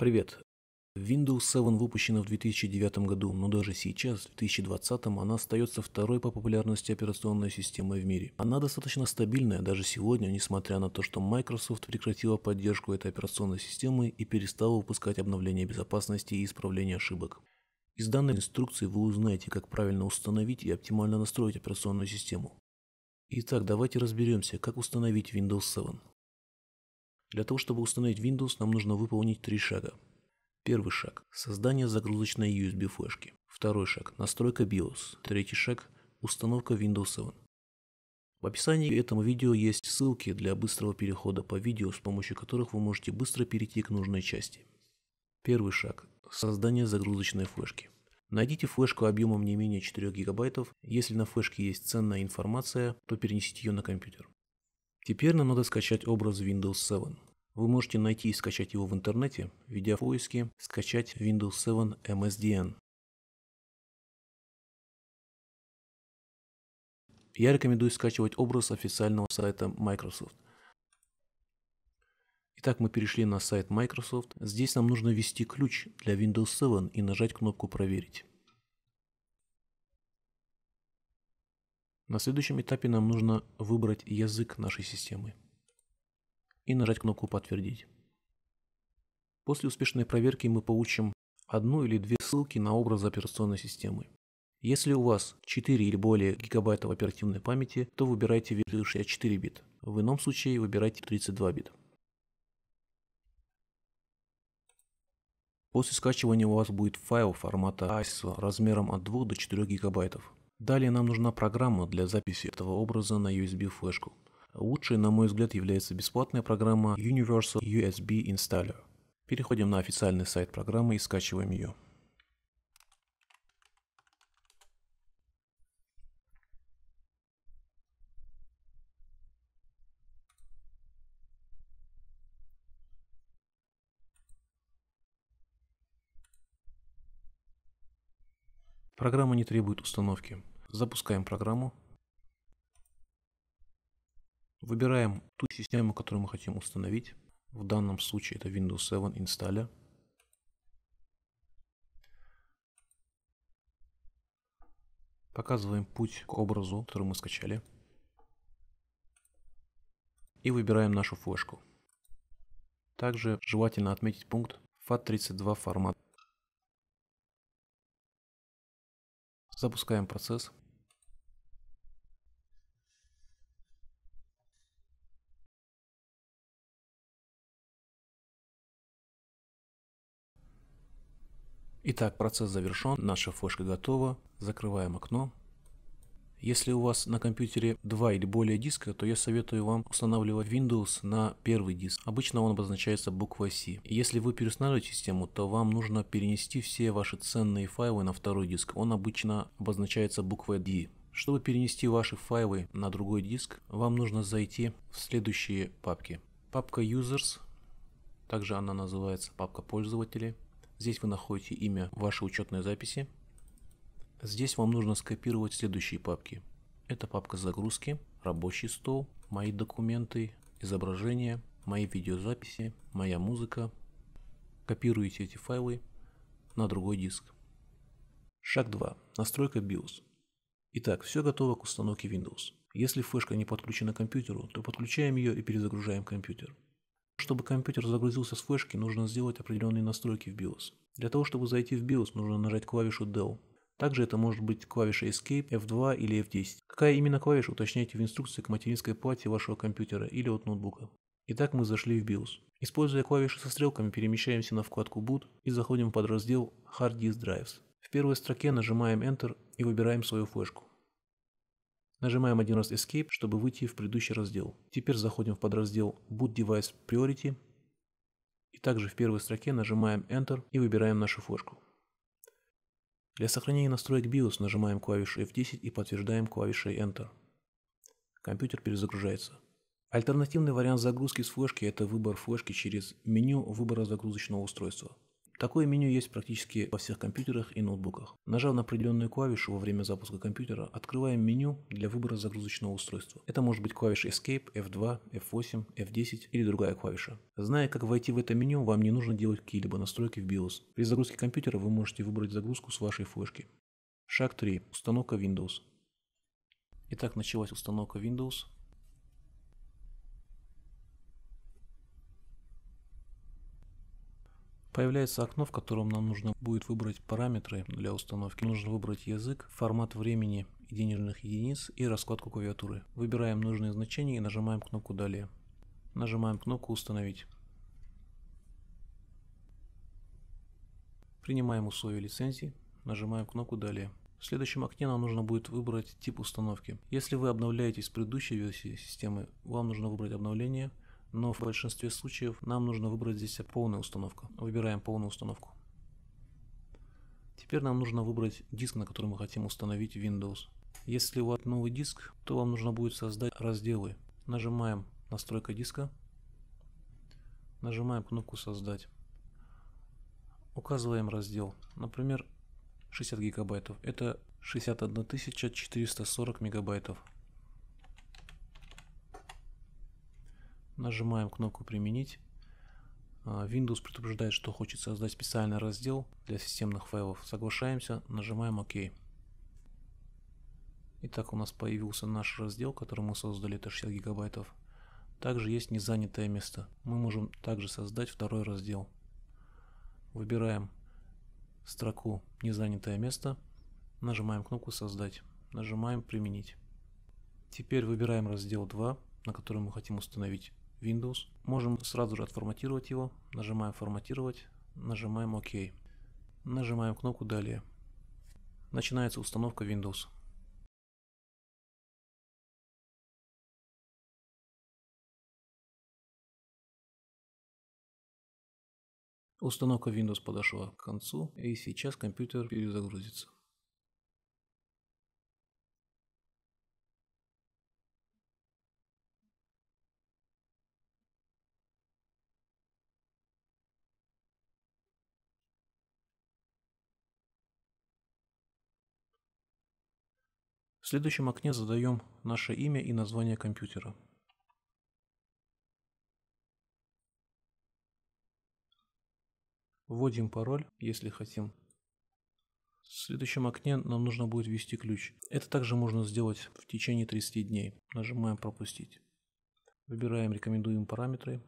Привет. Windows 7 выпущена в 2009 году, но даже сейчас, в 2020, она остается второй по популярности операционной системой в мире. Она достаточно стабильная даже сегодня, несмотря на то, что Microsoft прекратила поддержку этой операционной системы и перестала выпускать обновления безопасности и исправления ошибок. Из данной инструкции вы узнаете, как правильно установить и оптимально настроить операционную систему. Итак, давайте разберемся, как установить Windows 7. Для того, чтобы установить Windows, нам нужно выполнить три шага. Первый шаг – создание загрузочной USB флешки. Второй шаг – настройка BIOS. Третий шаг – установка Windows 7. В описании к этому видео есть ссылки для быстрого перехода по видео, с помощью которых вы можете быстро перейти к нужной части. Первый шаг – создание загрузочной флешки. Найдите флешку объемом не менее 4 ГБ. Если на флешке есть ценная информация, то перенесите ее на компьютер. Теперь нам надо скачать образ Windows 7. Вы можете найти и скачать его в интернете, введя в поиске «Скачать Windows 7 MSDN». Я рекомендую скачивать образ официального сайта Microsoft. Итак, мы перешли на сайт Microsoft. Здесь нам нужно ввести ключ для Windows 7 и нажать кнопку «Проверить». На следующем этапе нам нужно выбрать язык нашей системы и нажать кнопку «Подтвердить». После успешной проверки мы получим одну или две ссылки на образ операционной системы. Если у вас 4 или более гигабайтов оперативной памяти, то выбирайте версию 64 бит. В ином случае выбирайте 32 бит. После скачивания у вас будет файл формата ISO размером от 2 до 4 гигабайтов. Далее нам нужна программа для записи этого образа на USB-флешку. Лучшей, на мой взгляд, является бесплатная программа Universal USB Installer. Переходим на официальный сайт программы и скачиваем ее. Программа не требует установки. Запускаем программу. Выбираем ту систему, которую мы хотим установить. В данном случае это Windows 7 Installer. Показываем путь к образу, который мы скачали. И выбираем нашу флешку. Также желательно отметить пункт FAT32 формат. Запускаем процесс. Итак, процесс завершен, наша флешка готова. Закрываем окно. Если у вас на компьютере два или более диска, то я советую вам устанавливать Windows на первый диск. Обычно он обозначается буквой C. Если вы переустанавливаете систему, то вам нужно перенести все ваши ценные файлы на второй диск. Он обычно обозначается буквой D. Чтобы перенести ваши файлы на другой диск, вам нужно зайти в следующие папки. Папка Users, также она называется папка пользователи. Здесь вы находите имя вашей учетной записи, Здесь вам нужно скопировать следующие папки. Это папка загрузки, рабочий стол, мои документы, изображения, мои видеозаписи, моя музыка. Копируете эти файлы на другой диск. Шаг 2. Настройка BIOS. Итак, все готово к установке Windows. Если флешка не подключена к компьютеру, то подключаем ее и перезагружаем компьютер. Чтобы компьютер загрузился с флешки, нужно сделать определенные настройки в BIOS. Для того, чтобы зайти в BIOS, нужно нажать клавишу Del также это может быть клавиша Escape, F2 или F10. Какая именно клавиша уточняйте в инструкции к материнской плате вашего компьютера или от ноутбука. Итак, мы зашли в BIOS. Используя клавиши со стрелками, перемещаемся на вкладку Boot и заходим в подраздел Hard Disk Drives. В первой строке нажимаем Enter и выбираем свою флешку. Нажимаем один раз Escape, чтобы выйти в предыдущий раздел. Теперь заходим в подраздел Boot Device Priority и также в первой строке нажимаем Enter и выбираем нашу флешку. Для сохранения настроек BIOS нажимаем клавишу F10 и подтверждаем клавишей Enter. Компьютер перезагружается. Альтернативный вариант загрузки с флешки – это выбор флешки через меню выбора загрузочного устройства – Такое меню есть практически во всех компьютерах и ноутбуках. Нажав на определенную клавишу во время запуска компьютера, открываем меню для выбора загрузочного устройства. Это может быть клавиша Escape, F2, F8, F10 или другая клавиша. Зная, как войти в это меню, вам не нужно делать какие-либо настройки в BIOS. При загрузке компьютера вы можете выбрать загрузку с вашей флешки. Шаг 3. Установка Windows. Итак, началась установка Windows. Появляется окно, в котором нам нужно будет выбрать параметры для установки. Нужно выбрать язык, формат времени и денежных единиц и раскладку клавиатуры. Выбираем нужные значения и нажимаем кнопку «Далее». Нажимаем кнопку «Установить». Принимаем условия лицензии, нажимаем кнопку «Далее». В следующем окне нам нужно будет выбрать тип установки. Если вы обновляетесь с предыдущей версии системы, вам нужно выбрать обновление – но в большинстве случаев нам нужно выбрать здесь полную установку. Выбираем полную установку. Теперь нам нужно выбрать диск, на который мы хотим установить Windows. Если у вас новый диск, то вам нужно будет создать разделы. Нажимаем «Настройка диска», нажимаем кнопку «Создать», указываем раздел, например, 60 гигабайтов. Это 61 440 мегабайтов. Нажимаем кнопку «Применить». А, Windows предупреждает, что хочет создать специальный раздел для системных файлов. Соглашаемся, нажимаем «Ок». Итак, у нас появился наш раздел, который мы создали, это 60 гигабайтов. Также есть незанятое место. Мы можем также создать второй раздел. Выбираем строку «Незанятое место», нажимаем кнопку «Создать», нажимаем «Применить». Теперь выбираем раздел 2, на который мы хотим установить Windows. Можем сразу же отформатировать его. Нажимаем «Форматировать», нажимаем «Ок». Нажимаем кнопку «Далее». Начинается установка Windows. Установка Windows подошла к концу, и сейчас компьютер перезагрузится. следующем окне задаем наше имя и название компьютера. Вводим пароль, если хотим. В следующем окне нам нужно будет ввести ключ. Это также можно сделать в течение 30 дней. Нажимаем «Пропустить». Выбираем рекомендуемые параметры.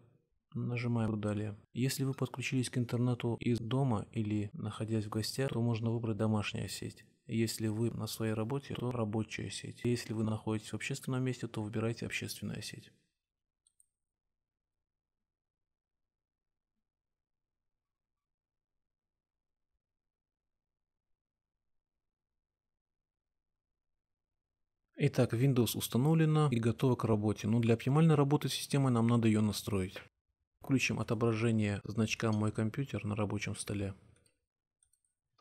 Нажимаем «Далее». Если вы подключились к интернету из дома или находясь в гостях, то можно выбрать «Домашняя сеть». Если вы на своей работе, то рабочая сеть. Если вы находитесь в общественном месте, то выбирайте общественная сеть. Итак, Windows установлена и готова к работе, но для оптимальной работы системы нам надо ее настроить. Включим отображение значка «Мой компьютер» на рабочем столе.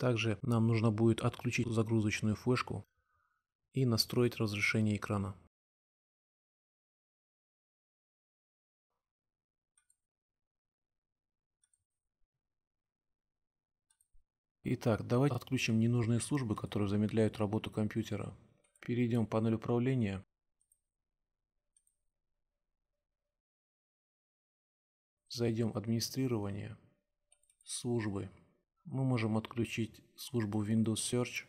Также нам нужно будет отключить загрузочную флешку и настроить разрешение экрана. Итак, давайте отключим ненужные службы, которые замедляют работу компьютера. Перейдем в панель управления. Зайдем в администрирование, службы, мы можем отключить службу Windows Search.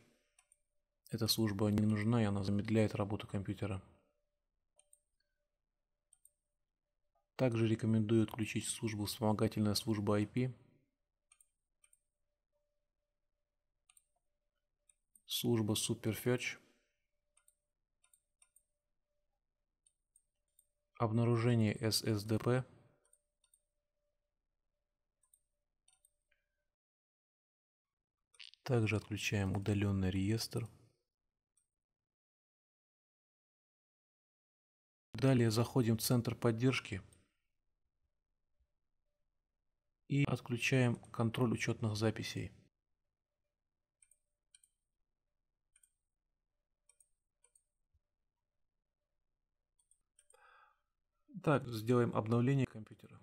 Эта служба не нужна и она замедляет работу компьютера. Также рекомендую отключить службу «Вспомогательная служба IP». Служба SuperFetch. Обнаружение SSDP. Также отключаем удаленный реестр. Далее заходим в центр поддержки и отключаем контроль учетных записей. Так, сделаем обновление компьютера.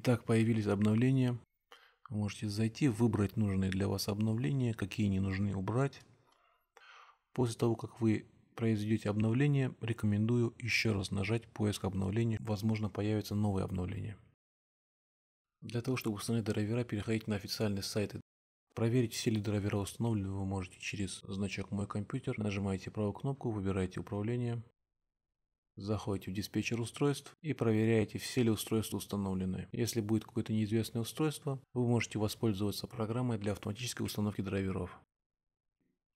Итак, появились обновления. Вы можете зайти, выбрать нужные для вас обновления, какие не нужны убрать. После того, как вы произведете обновление, рекомендую еще раз нажать поиск обновлений, возможно появятся новые обновления. Для того, чтобы установить драйвера, переходите на официальные сайты. Проверить, все ли драйвера установлены, вы можете через значок «Мой компьютер». Нажимаете правую кнопку, выбираете «Управление». Заходите в диспетчер устройств и проверяете, все ли устройства установлены. Если будет какое-то неизвестное устройство, вы можете воспользоваться программой для автоматической установки драйверов.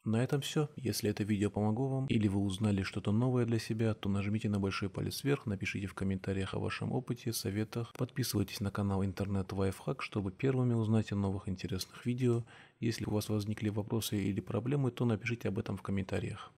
На этом все. Если это видео помогло вам или вы узнали что-то новое для себя, то нажмите на большой палец вверх, напишите в комментариях о вашем опыте, советах, подписывайтесь на канал Интернет Вайфхак, чтобы первыми узнать о новых интересных видео. Если у вас возникли вопросы или проблемы, то напишите об этом в комментариях.